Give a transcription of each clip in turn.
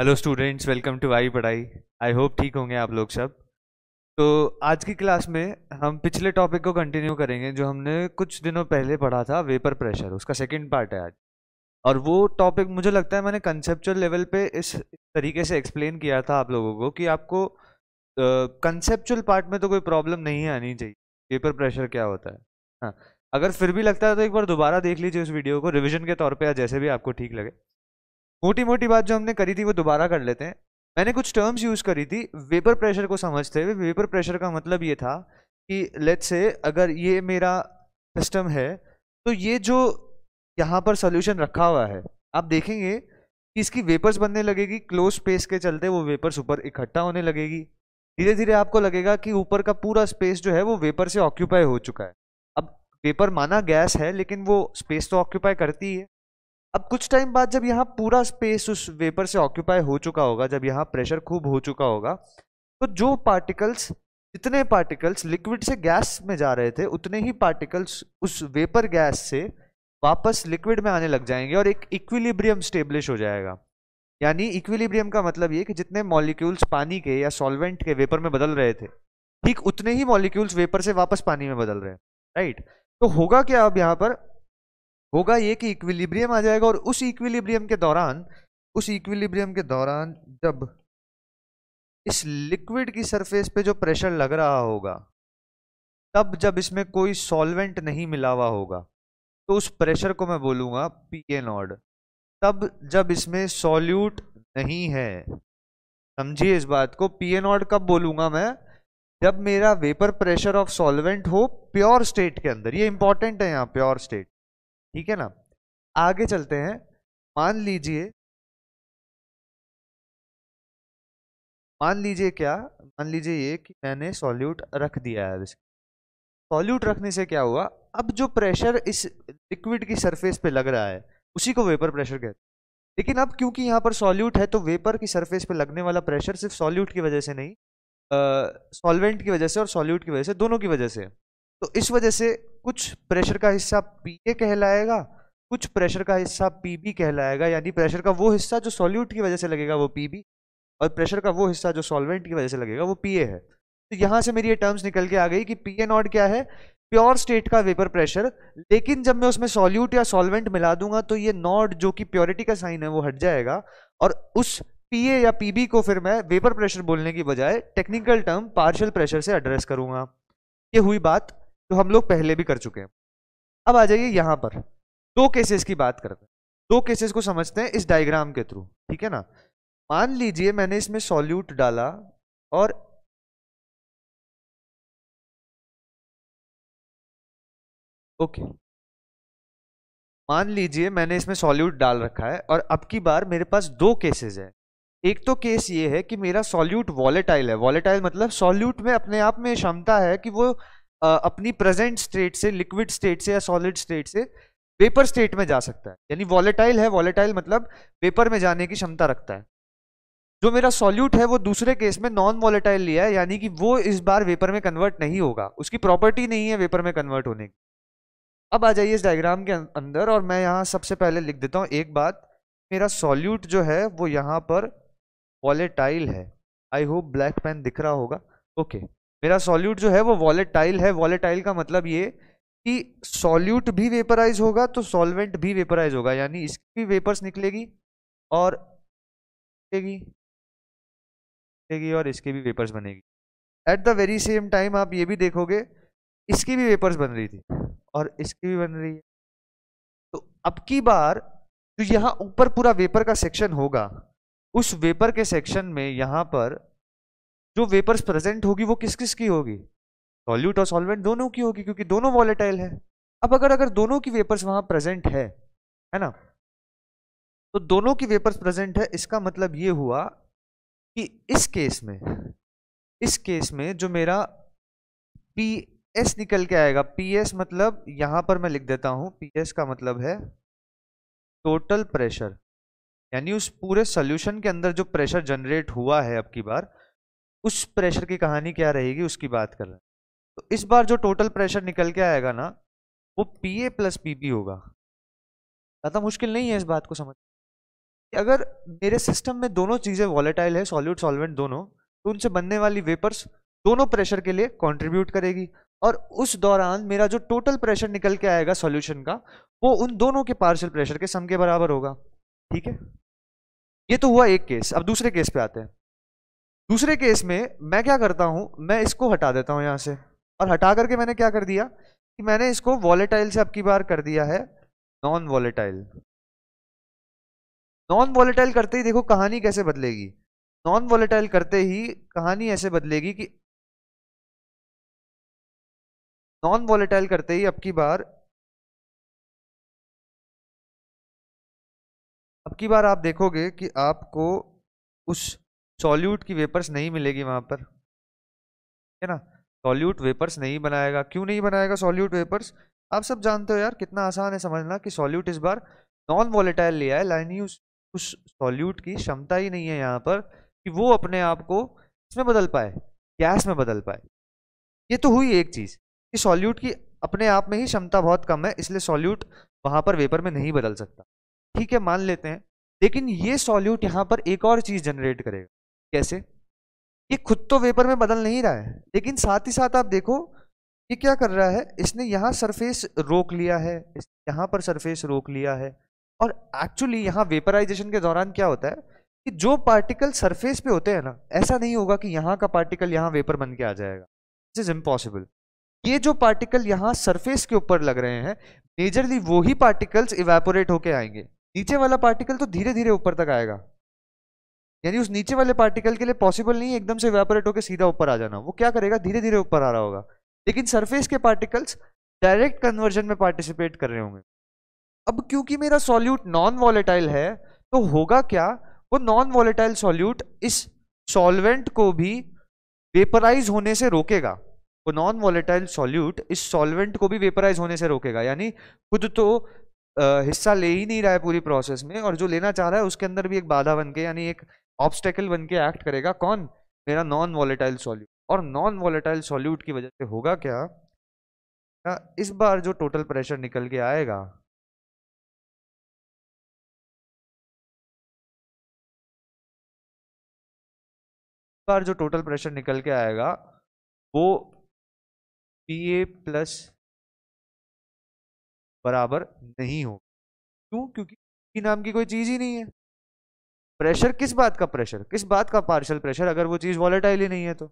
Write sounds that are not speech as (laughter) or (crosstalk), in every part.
Hello students welcome to I पढ़ाई I hope ठीक होंगे आप लोग सब तो आज की क्लास में हम पिछले टॉपिक को कंटिन्यू करेंगे जो हमने कुछ दिनों पहले पढ़ा था वेपर प्रेशर उसका सेकंड पार्ट है आज और वो टॉपिक मुझे लगता है मैंने कंसेप्चुअल लेवल पे इस तरीके से एक्सप्लेन किया था आप लोगों को कि आपको कंसेप्चुअल पार्ट में तो कोई प्रॉब्लम नहीं आनी चाहिए वेपर प्रेशर क्या होता है हाँ अगर फिर भी लगता है तो एक बार दोबारा देख लीजिए उस वीडियो को रिविजन के तौर पर जैसे भी आपको ठीक लगे मोटी मोटी बात जो हमने करी थी वो दोबारा कर लेते हैं मैंने कुछ टर्म्स यूज़ करी थी वेपर प्रेशर को समझते हुए वेपर प्रेशर का मतलब ये था कि लेट से अगर ये मेरा सिस्टम है तो ये जो यहाँ पर सोल्यूशन रखा हुआ है आप देखेंगे कि इसकी वेपर्स बनने लगेगी क्लोज स्पेस के चलते वो वेपर्स ऊपर इकट्ठा होने लगेगी धीरे धीरे आपको लगेगा कि ऊपर का पूरा स्पेस जो है वो वेपर से ऑक्यूपाई हो चुका है अब वेपर माना गैस है लेकिन वो स्पेस तो ऑक्यूपाई करती है अब कुछ टाइम बाद जब यहाँ पूरा स्पेस उस वेपर से ऑक्यूपाई हो चुका होगा जब यहाँ प्रेशर खूब हो चुका होगा तो जो पार्टिकल्स जितने पार्टिकल्स लिक्विड से गैस में जा रहे थे उतने ही पार्टिकल्स उस वेपर गैस से वापस लिक्विड में आने लग जाएंगे और एक इक्विलिब्रियम स्टेब्लिश हो जाएगा यानी इक्विलिब्रियम का मतलब ये कि जितने मॉलिक्यूल्स पानी के या सॉल्वेंट के वेपर में बदल रहे थे ठीक उतने ही मॉलिक्यूल्स वेपर से वापस पानी में बदल रहे हैं राइट तो होगा क्या अब यहाँ पर होगा ये कि इक्विलिब्रियम आ जाएगा और उस इक्विलिब्रियम के दौरान उस इक्विलिब्रियम के दौरान जब इस लिक्विड की सरफेस पे जो प्रेशर लग रहा होगा तब जब इसमें कोई सॉल्वेंट नहीं मिला हुआ होगा तो उस प्रेशर को मैं बोलूँगा पी ए नॉड तब जब इसमें सॉल्यूट नहीं है समझिए इस बात को पी ए नॉड कब बोलूँगा मैं जब मेरा वेपर प्रेशर ऑफ सॉल्वेंट हो प्योर स्टेट के अंदर ये इंपॉर्टेंट है यहाँ प्योर स्टेट ठीक है ना आगे चलते हैं मान लीजिए मान लीजिए क्या मान लीजिए ये कि मैंने सॉल्यूट रख दिया है सॉल्यूट रखने से क्या हुआ अब जो प्रेशर इस लिक्विड की सरफेस पे लग रहा है उसी को वेपर प्रेशर कहते हैं लेकिन अब क्योंकि यहाँ पर सॉल्यूट है तो वेपर की सरफेस पे लगने वाला प्रेशर सिर्फ सॉल्यूट की वजह से नहीं सॉल्वेंट की वजह से और सॉल्यूट की वजह से दोनों की वजह से तो इस वजह से कुछ प्रेशर का हिस्सा पी ए कहलाएगा कुछ प्रेशर का हिस्सा पी बी कहलाएगा यानी प्रेशर का वो हिस्सा जो सॉल्यूट की वजह से लगेगा वो पी बी और प्रेशर का वो हिस्सा जो सॉल्वेंट की वजह से लगेगा वो पी ए है तो यहाँ से मेरी ये टर्म्स निकल के आ गई कि पी ए नॉट क्या है प्योर स्टेट का वेपर प्रेशर लेकिन जब मैं उसमें सॉल्यूट या सॉल्वेंट मिला दूंगा तो ये नॉट जो कि प्योरिटी का साइन है वो हट जाएगा और उस पी ए या पी बी को फिर मैं वेपर प्रेशर बोलने की बजाय टेक्निकल टर्म पार्शियल प्रेशर से एड्रेस करूंगा ये हुई बात जो हम लोग पहले भी कर चुके हैं अब आ जाइए यहाँ पर दो केसेस की बात करते हैं दो केसेस को समझते हैं इस डायग्राम के थ्रू ठीक है ना मान लीजिए मैंने इसमें सॉल्यूट डाला और ओके मान लीजिए मैंने इसमें सॉल्यूट डाल रखा है और अब की बार मेरे पास दो केसेस है एक तो केस ये है कि मेरा सॉल्यूट वॉलेटाइल है वॉलेटाइल मतलब सॉल्यूट में अपने आप में क्षमता है कि वो अपनी प्रेजेंट स्टेट से लिक्विड स्टेट से या सॉलिड स्टेट से वेपर स्टेट में जा सकता है यानी वॉलेटाइल है वॉलेटाइल मतलब वेपर में जाने की क्षमता रखता है जो मेरा सॉल्यूट है वो दूसरे केस में नॉन वॉलेटाइल लिया है यानी कि वो इस बार वेपर में कन्वर्ट नहीं होगा उसकी प्रॉपर्टी नहीं है वेपर में कन्वर्ट होने की अब आ जाइए इस डायग्राम के अंदर और मैं यहाँ सबसे पहले लिख देता हूँ एक बात मेरा सॉल्यूट जो है वो यहाँ पर वॉलेटाइल है आई होप ब्लैक पेन दिख रहा होगा ओके okay. मेरा सॉल्यूट जो है वो वॉलेटाइल है वॉलेटाइल का मतलब ये कि सॉल्यूट भी वेपराइज होगा तो सॉल्वेंट भी वेपराइज होगा यानी इसकी भी वेपर्स निकलेगी और निकलेगी निकलेगी और इसके भी वेपर्स बनेगी at the very same time आप ये भी देखोगे इसकी भी वेपर्स बन रही थी और इसकी भी बन रही है तो अब की बार जो यहाँ ऊपर पूरा वेपर का सेक्शन होगा उस वेपर के सेक्शन में यहाँ पर जो वेपर्स प्रेजेंट होगी वो किस किस की होगी सॉल्यूट और सॉल्वेंट दोनों की होगी क्योंकि दोनों वॉलेटाइल है अब अगर अगर दोनों की वेपर्स वहां प्रेजेंट है है ना तो दोनों की वेपर्स प्रेजेंट है इसका मतलब ये हुआ कि इस केस में इस केस में जो मेरा पी एस निकल के आएगा पी एस मतलब यहां पर मैं लिख देता हूं पी एस का मतलब है टोटल प्रेशर यानी उस पूरे सोल्यूशन के अंदर जो प्रेशर जनरेट हुआ है अब की बार उस प्रेशर की कहानी क्या रहेगी उसकी बात कर रहे हैं तो इस बार जो टोटल प्रेशर निकल के आएगा ना वो P A plus P P होगा ज़्यादा मुश्किल नहीं है इस बात को समझ अगर मेरे सिस्टम में दोनों चीज़ें वॉलेटाइल है सॉल्यूट सॉल्वेंट दोनों तो उनसे बनने वाली वेपर्स दोनों प्रेशर के लिए कंट्रीब्यूट करेगी और उस दौरान मेरा जो टोटल प्रेशर निकल के आएगा सॉल्यूशन का वो उन दोनों के पार्शियल प्रेशर के सम के बराबर होगा ठीक है ये तो हुआ एक केस अब दूसरे केस पे आते हैं दूसरे केस में मैं क्या करता हूँ मैं इसको हटा देता हूँ यहाँ से और हटा करके मैंने क्या कर दिया कि मैंने इसको वॉलेटाइल से अब की बार कर दिया है नॉन वॉलेटाइल नॉन वॉलेटाइल करते ही देखो कहानी कैसे बदलेगी नॉन वॉलेटाइल करते ही कहानी ऐसे बदलेगी कि नॉन वॉलेटाइल करते ही अब की बार अब की बार आप देखोगे कि आपको उस सॉल्यूट की वेपर्स नहीं मिलेगी वहाँ पर है ना सॉल्यूट वेपर्स नहीं बनाएगा क्यों नहीं बनाएगा सॉल्यूट वेपर्स आप सब जानते हो यार कितना आसान है समझना कि सॉल्यूट इस बार नॉन वॉलेटाइल लिया है लाइन उस उस सॉल्यूट की क्षमता ही नहीं है यहाँ पर कि वो अपने आप को इसमें बदल पाए गैस में बदल पाए ये तो हुई एक चीज़ कि सॉल्यूट की अपने आप में ही क्षमता बहुत कम है इसलिए सॉल्यूट वहाँ पर वेपर में नहीं बदल सकता ठीक है मान लेते हैं लेकिन ये सॉल्यूट यहाँ पर एक और चीज़ जनरेट करेगा कैसे ये खुद तो वेपर में बदल नहीं रहा है लेकिन साथ ही साथ आप देखो ये क्या कर रहा है इसने यहाँ सरफेस रोक लिया है यहाँ पर सरफेस रोक लिया है और एक्चुअली यहाँ वेपराइजेशन के दौरान क्या होता है कि जो पार्टिकल सरफेस पे होते हैं ना ऐसा नहीं होगा कि यहाँ का पार्टिकल यहाँ वेपर बन के आ जाएगा दिस इज इम्पॉसिबल ये जो पार्टिकल यहाँ सरफेस के ऊपर लग रहे हैं मेजरली वही पार्टिकल्स इवेपोरेट होके आएंगे नीचे वाला पार्टिकल तो धीरे धीरे ऊपर तक आएगा यानी उस नीचे वाले पार्टिकल के लिए पॉसिबल नहीं एकदम से वेपोरेट होकर सीधा ऊपर आ जाना वो क्या करेगा धीरे धीरे ऊपर आ रहा होगा लेकिन सरफेस के पार्टिकल्स डायरेक्ट कन्वर्जन में पार्टिसिपेट कर रहे होंगे अब क्योंकि मेरा सॉल्यूट नॉन वॉलेटाइल है तो होगा क्या वो नॉन वॉलेटाइल सॉल्यूट इस सॉल्वेंट को भी वेपराइज होने से रोकेगा वो नॉन वॉलेटाइल सॉल्यूट इस सॉल्वेंट को भी वेपराइज होने से रोकेगा यानी खुद तो आ, हिस्सा ले ही नहीं रहा है पूरी प्रोसेस में और जो लेना चाह रहा है उसके अंदर भी एक बाधा बन के यानी एक ऑब्स्टेकल बन के एक्ट करेगा कौन मेरा नॉन वॉलेटाइल सॉल्यूट और नॉन वॉलेटाइल सॉल्यूट की वजह से होगा क्या इस बार जो टोटल प्रेशर निकल के आएगा बार जो टोटल प्रेशर निकल के आएगा वो पी ए प्लस बराबर नहीं होगा क्यों क्योंकि नाम की कोई चीज ही नहीं है प्रेशर किस बात का प्रेशर किस बात का पार्शल प्रेशर अगर वो चीज़ वॉलेटाइल ही नहीं है तो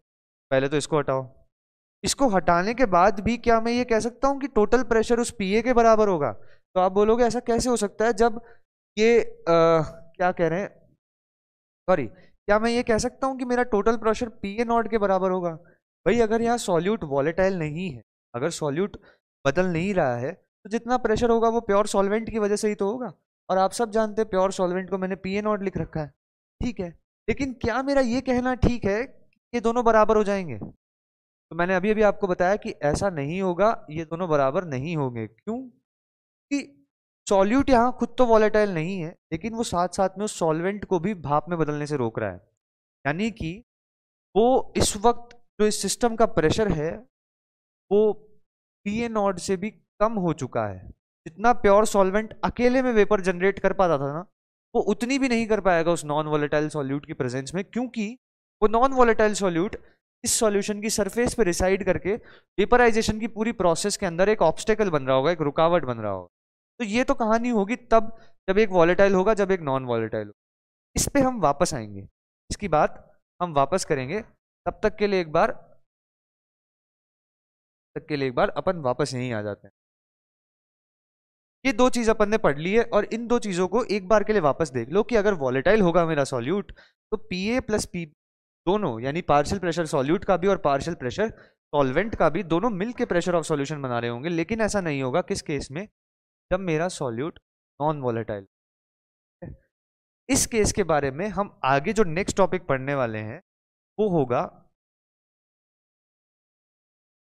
पहले तो इसको हटाओ इसको हटाने के बाद भी क्या मैं ये कह सकता हूँ कि टोटल प्रेशर उस पीए के बराबर होगा तो आप बोलोगे ऐसा कैसे हो सकता है जब ये आ, क्या कह रहे हैं सॉरी क्या मैं ये कह सकता हूँ कि मेरा total pressure P A naught के बराबर होगा भाई अगर यहाँ सॉल्यूट वॉलेटाइल नहीं है अगर सॉल्यूट बदल नहीं रहा है तो जितना प्रेशर होगा वो प्योर सॉल्वेंट की वजह से ही तो होगा और आप सब जानते हैं प्योर सॉल्वेंट को मैंने पी ए नॉट लिख रखा है ठीक है लेकिन क्या मेरा ये कहना ठीक है कि दोनों बराबर हो जाएंगे तो मैंने अभी अभी आपको बताया कि ऐसा नहीं होगा ये दोनों बराबर नहीं होंगे क्यों कि सॉल्यूट यहाँ खुद तो वॉलेटाइल नहीं है लेकिन वो साथ साथ में उस सॉल्वेंट को भी भाप में बदलने से रोक रहा है यानी कि वो इस वक्त जो इस सिस्टम का प्रेशर है वो पी ए नॉट से भी कम हो चुका है जितना प्योर सॉल्वेंट अकेले में वेपर जनरेट कर पाता था ना वो उतनी भी नहीं कर पाएगा उस नॉन वॉलेटाइल सॉल्यूट की प्रेजेंस में क्योंकि वो नॉन वॉलेटाइल सॉल्यूट इस सॉल्यूशन की सरफेस पे रिसाइड करके वेपराइजेशन की पूरी प्रोसेस के अंदर एक ऑब्स्टेकल बन रहा होगा एक रुकावट बन रहा होगा तो ये तो कहानी होगी तब जब एक वॉलेटाइल होगा जब एक नॉन वॉलेटाइल होगा इस पर हम वापस आएंगे इसकी बात हम वापस करेंगे तब तक के लिए एक बार तक के लिए एक बार अपन वापस यहीं आ जाते हैं ये दो चीज़ अपन ने पढ़ ली है और इन दो चीज़ों को एक बार के लिए वापस देख लो कि अगर वॉलेटाइल होगा मेरा सॉल्यूट तो पी ए प्लस पी दोनों यानी पार्शियल प्रेशर सॉल्यूट का भी और पार्शियल प्रेशर सॉल्वेंट का भी दोनों मिल के प्रेशर ऑफ सॉल्यूशन बना रहे होंगे लेकिन ऐसा नहीं होगा किस केस में जब मेरा सॉल्यूट नॉन वॉलेटाइल इस केस के बारे में हम आगे जो नेक्स्ट टॉपिक पढ़ने वाले हैं वो होगा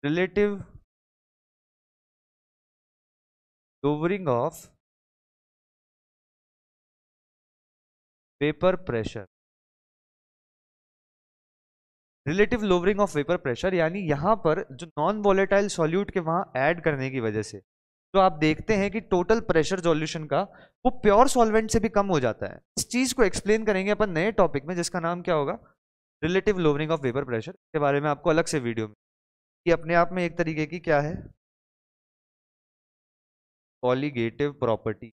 relative lowering of vapor pressure relative lowering of vapour pressure यानी यहाँ पर जो नॉन वॉलेटाइल सॉल्यूट के वहाँ ऐड करने की वजह से जो तो आप देखते हैं कि टोटल प्रेशर सॉल्यूशन का वो प्योर सॉल्वेंट से भी कम हो जाता है इस चीज़ को एक्सप्लेन करेंगे अपन नए टॉपिक में जिसका नाम क्या होगा relative lowering of vapour pressure के बारे में आपको अलग से वीडियो में कि अपने आप में एक तरीके की क्या है कॉलीगेटिव प्रॉपर्टी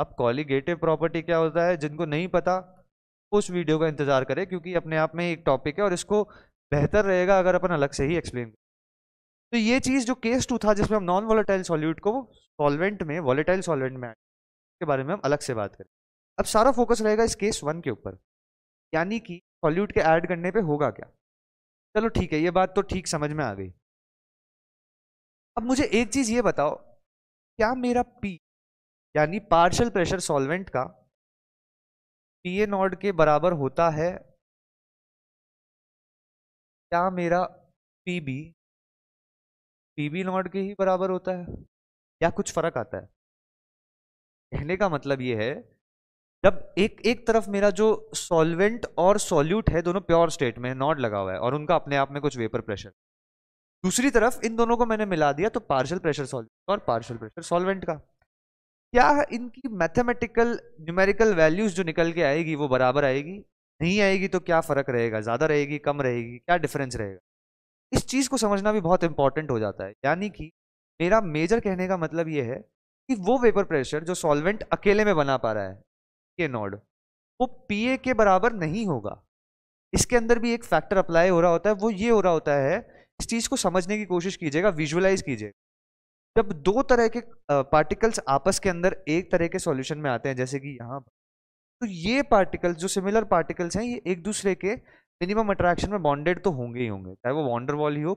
अब कॉलीगेटिव प्रॉपर्टी क्या होता है जिनको नहीं पता उस वीडियो का इंतजार करें क्योंकि अपने आप में एक टॉपिक है और इसको बेहतर रहेगा अगर अपन अलग से ही एक्सप्लेन करें तो ये चीज़ जो केस टू था जिसमें हम नॉन वॉलेटाइल सॉल्यूट को सॉल्वेंट में वॉलेटाइल सॉल्वेंट में उसके बारे में हम अलग से बात करें अब सारा फोकस रहेगा इस केस वन के ऊपर यानी कि सॉल्यूट के ऐड करने पे होगा क्या चलो ठीक है ये बात तो ठीक समझ में आ गई अब मुझे एक चीज़ ये बताओ क्या मेरा पी यानी पार्शियल प्रेशर सॉल्वेंट का पी ए नॉट के बराबर होता है क्या मेरा P B P B naught के ही बराबर होता है या कुछ फर्क आता है कहने का मतलब ये है जब एक एक तरफ मेरा जो सॉल्वेंट और सॉल्यूट है दोनों प्योर स्टेट में नॉट लगा हुआ है और उनका अपने आप में कुछ वेपर प्रेशर दूसरी तरफ इन दोनों को मैंने मिला दिया तो पार्शल प्रेशर सॉल्वेंट और पार्शल प्रेशर सॉल्वेंट का क्या इनकी मैथमेटिकल न्यूमेरिकल वैल्यूज जो निकल के आएगी वो बराबर आएगी नहीं आएगी तो क्या फ़र्क रहेगा ज़्यादा रहेगी कम रहेगी क्या डिफरेंस रहेगा इस चीज़ को समझना भी बहुत इंपॉर्टेंट हो जाता है यानी कि मेरा मेजर कहने का मतलब ये है कि वो वेपर प्रेशर जो सॉल्वेंट अकेले में बना पा रहा है के नॉड वो पी के बराबर नहीं होगा इसके अंदर भी एक फैक्टर अप्लाई हो रहा होता है वो ये हो रहा होता है इस चीज़ को समझने की कोशिश कीजिएगा विजुअलाइज कीजिए जब दो तरह के पार्टिकल्स आपस के अंदर एक तरह के सॉल्यूशन में आते हैं जैसे कि यहाँ तो ये पार्टिकल्स जो सिमिलर पार्टिकल्स हैं ये एक दूसरे के मिनिमम अट्रैक्शन में बॉन्डेड तो होंगे ही होंगे चाहे वो वॉन्डर वॉल ही हो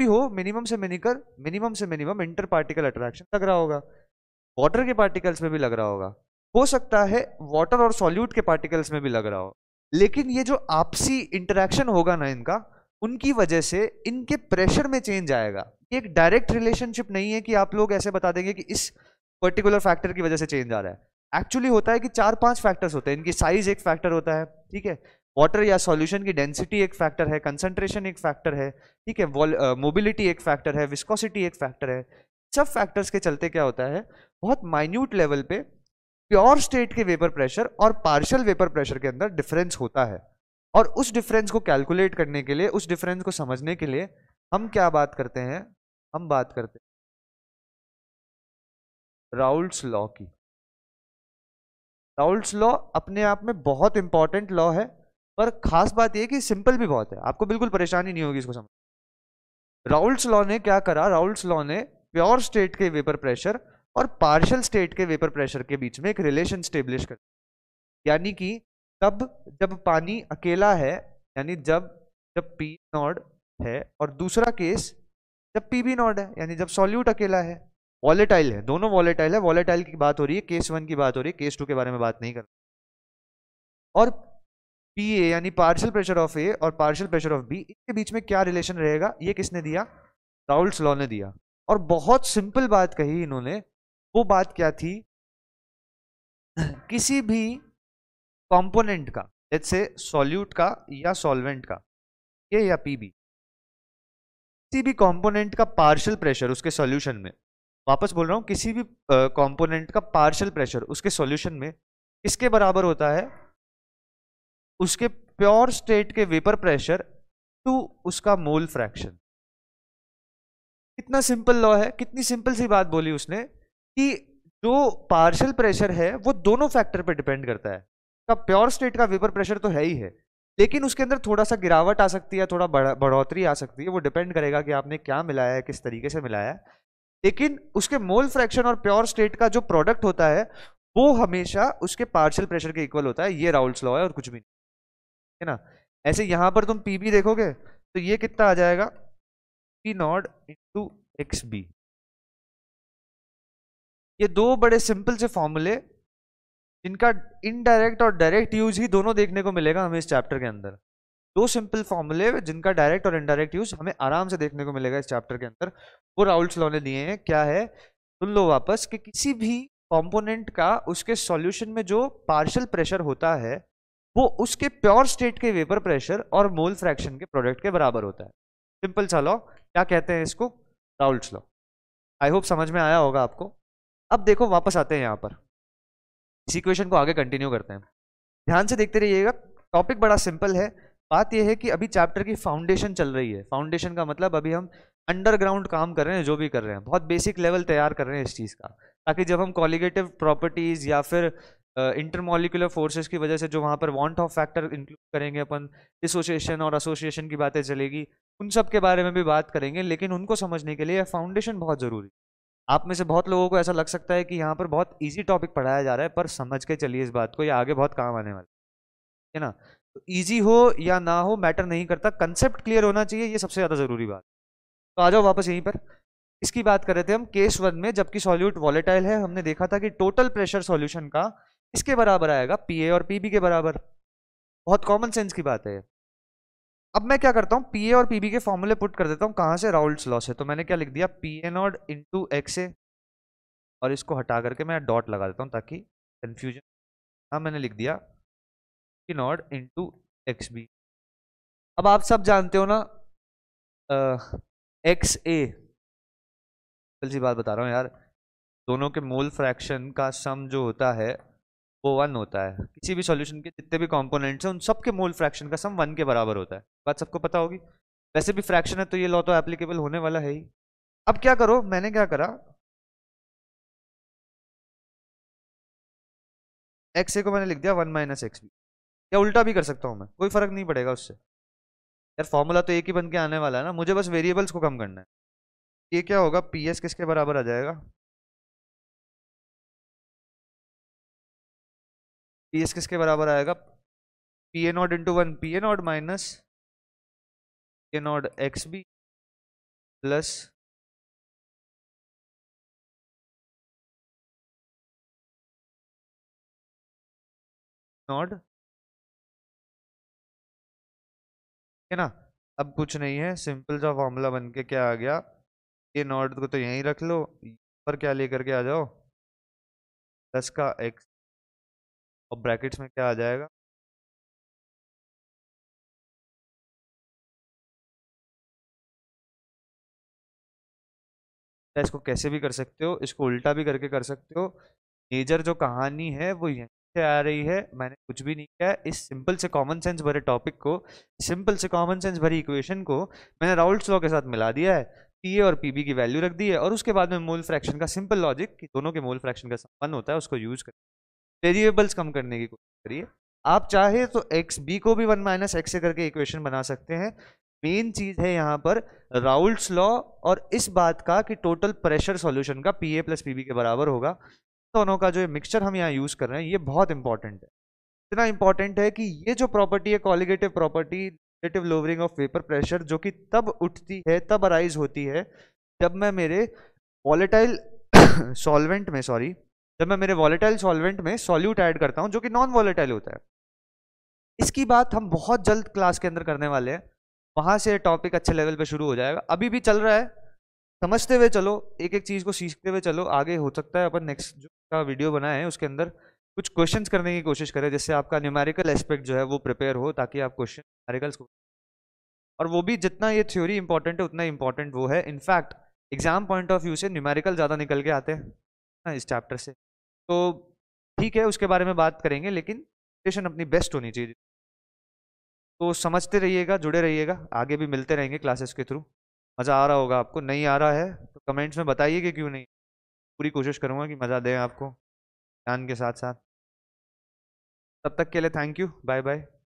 भी हो मिनिमम से मिनिकर मिनिमम से मिनिमम इंटर पार्टिकल अट्रैक्शन लग रहा होगा वाटर के पार्टिकल्स में भी लग रहा होगा हो सकता है वाटर और सॉल्यूट के पार्टिकल्स में भी लग रहा हो लेकिन ये जो आपसी इंटरेक्शन होगा ना इनका उनकी वजह से इनके प्रेशर में चेंज आएगा एक डायरेक्ट रिलेशनशिप नहीं है कि आप लोग ऐसे बता देंगे कि इस पर्टिकुलर फैक्टर की वजह से चेंज आ रहा है एक्चुअली होता है कि चार पांच फैक्टर्स होते हैं इनकी साइज एक फैक्टर होता है ठीक है वाटर या सॉल्यूशन की डेंसिटी एक फैक्टर है कंसंट्रेशन एक फैक्टर है ठीक है मोबिलिटी एक फैक्टर है विस्कोसिटी एक फैक्टर है सब फैक्टर्स के चलते क्या होता है बहुत माइन्यूट लेवल पे प्योर स्टेट के वेपर प्रेशर और पार्शल वेपर प्रेशर के अंदर डिफरेंस होता है और उस डिफरेंस को कैलकुलेट करने के लिए उस डिफरेंस को समझने के लिए हम क्या बात करते हैं हम बात करते हैं राउल्ट्स लॉ की राउल्स लॉ अपने आप में बहुत इंपॉर्टेंट लॉ है पर खास बात यह कि सिंपल भी बहुत है आपको बिल्कुल परेशानी नहीं होगी इसको समझ राउल्ट्स लॉ ने क्या करा राउल्स लॉ ने प्योर स्टेट के वेपर प्रेशर और पार्शियल स्टेट के वेपर प्रेशर के बीच में एक रिलेशन स्टेब्लिश कर यानी कि तब जब पानी अकेला है यानी जब जब पी नॉड है और दूसरा केस जब पी बी नॉड है यानी जब सॉल्यूट अकेला है वॉलेटाइल है दोनों वॉलेटाइल है वॉलेटाइल की बात हो रही है केस वन की बात हो रही है केस टू के बारे में बात नहीं कर और पी ए यानी पार्शियल प्रेशर ऑफ ए और पार्शियल प्रेशर ऑफ बी इसके बीच में क्या रिलेशन रहेगा ये किसने दिया राउल्स लॉ ने दिया और बहुत सिंपल बात कही इन्होंने वो बात क्या थी किसी भी कंपोनेंट का लेट्स से सॉल्यूट का या सॉल्वेंट का ये या पीबी किसी भी कंपोनेंट का पार्शियल प्रेशर उसके सॉल्यूशन में वापस बोल रहा हूँ किसी भी कंपोनेंट का पार्शियल प्रेशर उसके सॉल्यूशन में किसके बराबर होता है उसके प्योर स्टेट के वेपर प्रेशर टू उसका मोल फ्रैक्शन कितना सिंपल लॉ है कितनी सिंपल सी बात बोली उसने कि जो पार्शियल प्रेशर है वो दोनों फैक्टर पर डिपेंड करता है का प्योर स्टेट का वेपर प्रेशर तो है ही है लेकिन उसके अंदर थोड़ा सा गिरावट आ सकती है थोड़ा बढ़ोतरी आ सकती है वो डिपेंड करेगा कि आपने क्या मिलाया है किस तरीके से मिलाया है लेकिन उसके मोल फ्रैक्शन और प्योर स्टेट का जो प्रोडक्ट होता है वो हमेशा उसके पार्शियल प्रेशर के इक्वल होता है ये राउल्स लॉ है और कुछ भी नहीं है ना ऐसे यहाँ पर तुम पी देखोगे तो ये कितना आ जाएगा P nought into X B ये दो बड़े सिंपल से फॉर्मूले इनका इनडायरेक्ट और डायरेक्ट यूज ही दोनों देखने को मिलेगा हमें इस चैप्टर के अंदर दो सिंपल फॉर्मूले जिनका डायरेक्ट और इनडायरेक्ट यूज हमें आराम से देखने को मिलेगा इस चैप्टर के अंदर वो राउल्स सलाह ने दिए हैं क्या है सुन लो वापस कि किसी भी कंपोनेंट का उसके सॉल्यूशन में जो पार्शियल प्रेशर होता है वो उसके प्योर स्टेट के वेपर प्रेशर और मोल फ्रैक्शन के प्रोडक्ट के बराबर होता है सिंपल सा लॉ क्या कहते हैं इसको राउल्स लॉ आई होप समझ में आया होगा आपको अब देखो वापस आते हैं यहाँ पर इस इक्वेशन को आगे कंटिन्यू करते हैं ध्यान से देखते रहिएगा टॉपिक बड़ा सिंपल है बात यह है कि अभी चैप्टर की फाउंडेशन चल रही है फाउंडेशन का मतलब अभी हम अंडरग्राउंड काम कर रहे हैं जो भी कर रहे हैं बहुत बेसिक लेवल तैयार कर रहे हैं इस चीज़ का ताकि जब हम कॉलीगेटिव प्रॉपर्टीज़ या फिर इंटरमोलिकुलर uh, फोर्सेस की वजह से जो वहाँ पर वांट ऑफ फैक्टर इंक्लूड करेंगे अपन एसोसिएशन और एसोसिएशन की बातें चलेगी उन सब के बारे में भी बात करेंगे लेकिन उनको समझने के लिए फाउंडेशन बहुत ज़रूरी आप में से बहुत लोगों को ऐसा लग सकता है कि यहाँ पर बहुत ईजी टॉपिक पढ़ाया जा रहा है पर समझ के चलिए इस बात को ये आगे बहुत काम आने वाला है ना तो ईजी हो या ना हो मैटर नहीं करता कंसेप्ट क्लियर होना चाहिए ये सबसे ज़्यादा ज़रूरी बात तो आ जाओ वापस यहीं पर इसकी बात कर रहे थे हम केस वन में जबकि सॉल्यूट वॉलेटाइल है हमने देखा था कि टोटल प्रेशर सॉल्यूशन का इसके बराबर आएगा पी ए और पी बी के बराबर बहुत कॉमन सेंस की बात है अब मैं क्या करता हूँ पी ए और पी के फॉर्मूले पुट कर देता हूँ कहाँ से राउल्ट लॉ से तो मैंने क्या लिख दिया P A nought into X A और इसको हटा करके मैं डॉट लगा देता हूँ ताकि कन्फ्यूजन हाँ मैंने लिख दिया P nought into X B अब आप सब जानते हो ना एक्स ए सी बात बता रहा हूँ यार दोनों के मूल फ्रैक्शन का सम जो होता है वो वन होता है किसी भी सॉल्यूशन के जितने भी कॉम्पोनेंट्स हैं उन सबके मोल फ्रैक्शन का सम वन के बराबर होता है बात सबको पता होगी वैसे भी फ्रैक्शन है तो ये लॉ तो एप्लीकेबल होने वाला है ही अब क्या करो मैंने क्या करा एक्स ए को मैंने लिख दिया वन माइनस एक्स बी या उल्टा भी कर सकता हूँ मैं कोई फर्क नहीं पड़ेगा उससे यार फॉर्मूला तो एक ही बन के आने वाला है ना मुझे बस वेरिएबल्स को कम करना है ये क्या होगा पी एस किसके बराबर आ जाएगा पी एस किसके बराबर आएगा P A nought into one P A nought minus A nought X B plus nought है ना अब कुछ नहीं है सिंपल सा फॉर्मूला बन के क्या आ गया ए नॉट को तो यहीं रख लो पर क्या लेकर के आ जाओ दस का एक्स और ब्रैकेट्स में क्या आ जाएगा इसको कैसे भी कर सकते हो इसको उल्टा भी करके कर सकते हो मेजर जो कहानी है वो यहीं से आ रही है मैंने कुछ भी नहीं किया इस सिंपल से कॉमन सेंस भरे टॉपिक को सिंपल से कॉमन सेंस भरी इक्वेशन को मैंने राउल्ट लॉ के साथ मिला दिया है पी ए और पी बी की वैल्यू रख दी है और उसके बाद में मोल फ्रैक्शन का सिंपल लॉजिक कि दोनों के मोल फ्रैक्शन का संबंध होता है उसको यूज कर वेरिएबल्स कम करने की कोशिश करिए आप चाहे तो एक्स बी को भी वन माइनस एक्स से करके इक्वेशन बना सकते हैं मेन चीज़ है यहाँ पर राउल्स लॉ और इस बात का कि टोटल प्रेशर सॉल्यूशन का P A plus P B के बराबर होगा दोनों का जो मिक्सचर हम यहाँ यूज़ कर रहे हैं ये बहुत इंपॉर्टेंट है इतना इंपॉर्टेंट है कि ये जो प्रॉपर्टी है colligative property lowering of vapour pressure जो कि तब उठती है तब अराइज होती है जब मैं मेरे वॉलेटाइल सॉल्वेंट (coughs) में सॉरी जब मैं मेरे वॉलेटाइल सॉल्वेंट में सॉल्यूट ऐड करता हूँ जो कि नॉन वॉलेटाइल होता है इसकी बात हम बहुत जल्द क्लास के अंदर करने वाले हैं वहाँ से टॉपिक अच्छे लेवल पे शुरू हो जाएगा अभी भी चल रहा है समझते हुए चलो एक एक चीज़ को सीखते हुए चलो आगे हो सकता है अपन नेक्स्ट जो का वीडियो बनाए हैं उसके अंदर कुछ क्वेश्चंस करने की कोशिश करें जिससे आपका न्यूमेरिकल एस्पेक्ट जो है वो प्रिपेयर हो ताकि आप क्वेश्चन न्यूमेरिकल्स को और वो भी जितना ये थ्योरी इंपॉर्टेंट है उतना इंपॉर्टेंट वो है in fact exam point of view से न्यूमेरिकल ज़्यादा निकल के आते हैं ना हाँ, इस चैप्टर से तो ठीक है उसके बारे में बात करेंगे लेकिन सिचुएशन अपनी बेस्ट होनी चाहिए तो समझते रहिएगा जुड़े रहिएगा आगे भी मिलते रहेंगे क्लासेस के थ्रू मज़ा आ रहा होगा आपको नहीं आ रहा है तो कमेंट्स में बताइए कि क्यों नहीं पूरी कोशिश करूँगा कि मज़ा दें आपको ध्यान के साथ साथ तब तक के लिए थैंक यू बाय बाय